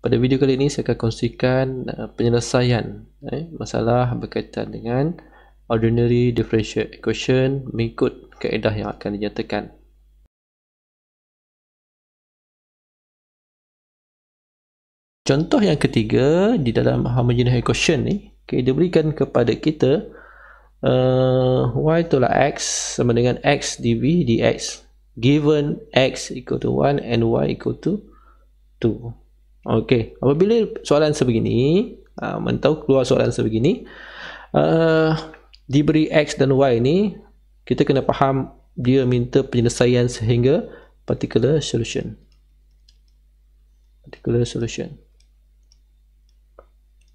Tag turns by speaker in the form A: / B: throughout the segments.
A: Pada video kali ini saya akan kongsikan uh, penyelesaian eh, masalah berkaitan dengan ordinary differential equation mengikut kaedah yang akan dinyatakan. Contoh yang ketiga di dalam homogeneous equation ni, okay, dia berikan kepada kita uh, y tolak x sama dengan x dv dx given x equal to 1 and y equal to 2. Okey, apabila soalan sebegini, uh, ah, mentau keluar soalan sebegini, uh, diberi X dan Y ni, kita kena faham dia minta penyelesaian sehingga particular solution. Particular solution.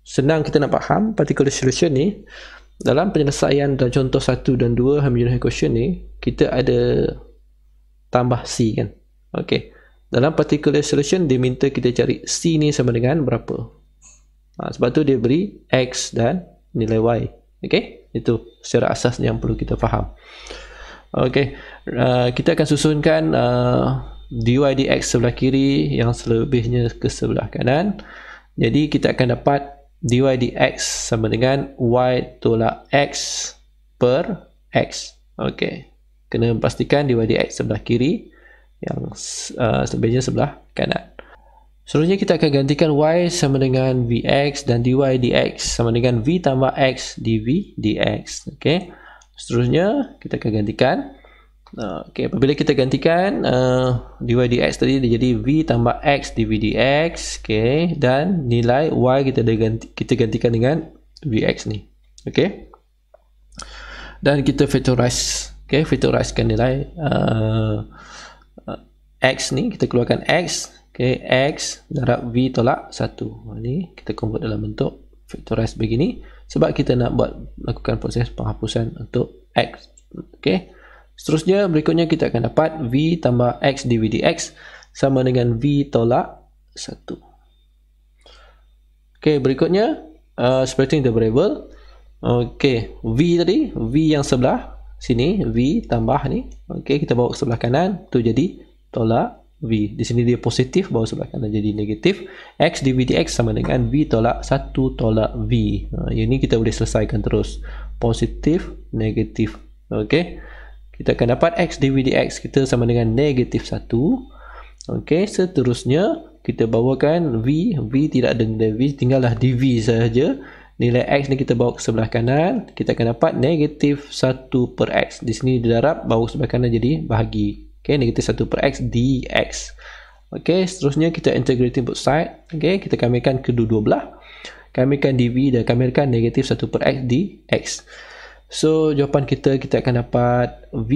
A: Senang kita nak faham particular solution ni, dalam penyelesaian dan contoh 1 dan 2 Hamiltonian equation ni, kita ada tambah C kan. Okey dalam particular solution dia minta kita cari C ni sama dengan berapa ha, sebab tu dia beri X dan nilai Y ok itu secara asas yang perlu kita faham ok uh, ha, kita akan susunkan uh, ha, DY DX sebelah kiri yang selebihnya ke sebelah kanan jadi kita akan dapat DY DX sama dengan Y tolak X per X ok kena pastikan DY DX sebelah kiri yang uh, beja sebelah kanan Selanjutnya kita akan gantikan y sama dengan vx dan dy dx sama dengan v tambah x dv dx Okey. seterusnya kita akan gantikan uh, Okey. apabila kita gantikan uh, dy dx tadi dia jadi v tambah x dv dx Okey. dan nilai y kita ada ganti, kita gantikan dengan vx ni Okey. dan kita factorize Okey. factorize nilai uh, x ni kita keluarkan x okay, x darab v tolak 1 ni kita convert dalam bentuk factorize begini sebab kita nak buat lakukan proses penghapusan untuk x ok seterusnya berikutnya kita akan dapat v tambah x dv dx sama dengan v tolak 1 ok berikutnya uh, splitting the variable ok v tadi v yang sebelah sini v tambah ni ok kita bawa ke sebelah kanan tu jadi tolak V. Di sini dia positif bawah sebelah kanan jadi negatif. X dv dx sama dengan V tolak 1 tolak V. Ha, ini kita boleh selesaikan terus. Positif, negatif. Okey. Kita akan dapat X dv dx kita sama dengan negatif 1. Okey. Seterusnya kita bawakan V. V tidak ada V. Tinggallah dv saja Nilai X ni kita bawa ke sebelah kanan. Kita akan dapat negatif 1 per X. Di sini didarab bawah sebelah kanan jadi bahagi okay, negatif 1 per x dx ok, seterusnya kita integrating both side ok, kita kamilkan kedua-dua belah kamilkan dv dan kamilkan negatif 1 per x dx so, jawapan kita, kita akan dapat v,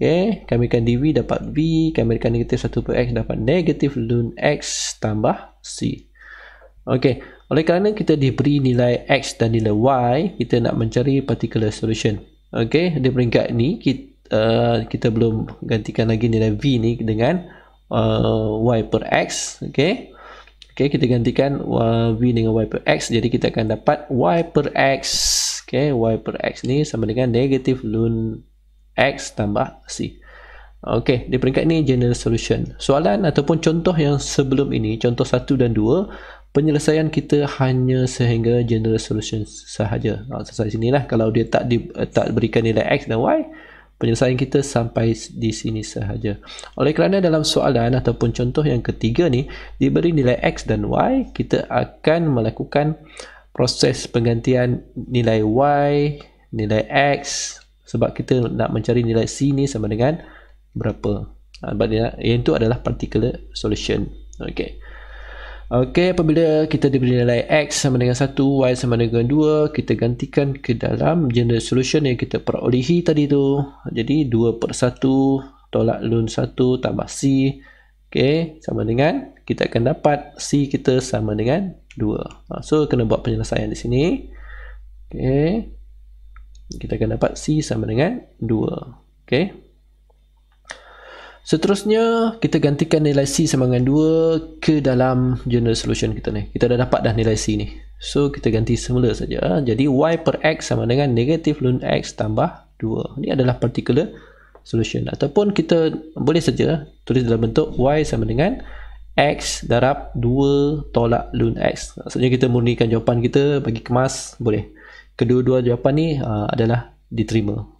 A: ok, kamilkan dv dapat v, kamilkan negatif 1 per x dapat negatif ln x tambah c ok, oleh kerana kita diberi nilai x dan nilai y, kita nak mencari particular solution, ok, di peringkat ni, kita Uh, kita belum gantikan lagi nilai V ni dengan uh, Y per X okay. Okay, kita gantikan uh, V dengan Y per X jadi kita akan dapat Y per X okay, Y per X ni sama dengan negatif lun X tambah C Okey, di peringkat ni general solution. Soalan ataupun contoh yang sebelum ini, contoh 1 dan 2, penyelesaian kita hanya sehingga general solution sahaja. Oh, ah, selesai lah. kalau dia tak di, eh, tak berikan nilai x dan y, penyelesaian kita sampai di sini sahaja. Oleh kerana dalam soalan ataupun contoh yang ketiga ni diberi nilai X dan Y, kita akan melakukan proses penggantian nilai Y, nilai X sebab kita nak mencari nilai C ni sama dengan berapa. Ha, yang itu adalah particular solution. Okey. Okey, apabila kita diberi nilai X sama dengan 1, Y sama dengan 2, kita gantikan ke dalam general solution yang kita perolehi tadi tu. Jadi 2 per 1 tolak ln 1 tambah C. Okey, sama dengan kita akan dapat C kita sama dengan 2. Ha, so, kena buat penyelesaian di sini. Okey, kita akan dapat C sama dengan 2. Okey. Seterusnya, kita gantikan nilai C sama dengan 2 ke dalam general solution kita ni. Kita dah dapat dah nilai C ni. So, kita ganti semula saja. Jadi, Y per X sama dengan negatif ln X tambah 2. Ini adalah particular solution. Ataupun kita boleh saja tulis dalam bentuk Y sama dengan X darab 2 tolak ln X. Maksudnya, kita murnikan jawapan kita bagi kemas. Boleh. Kedua-dua jawapan ni uh, adalah diterima.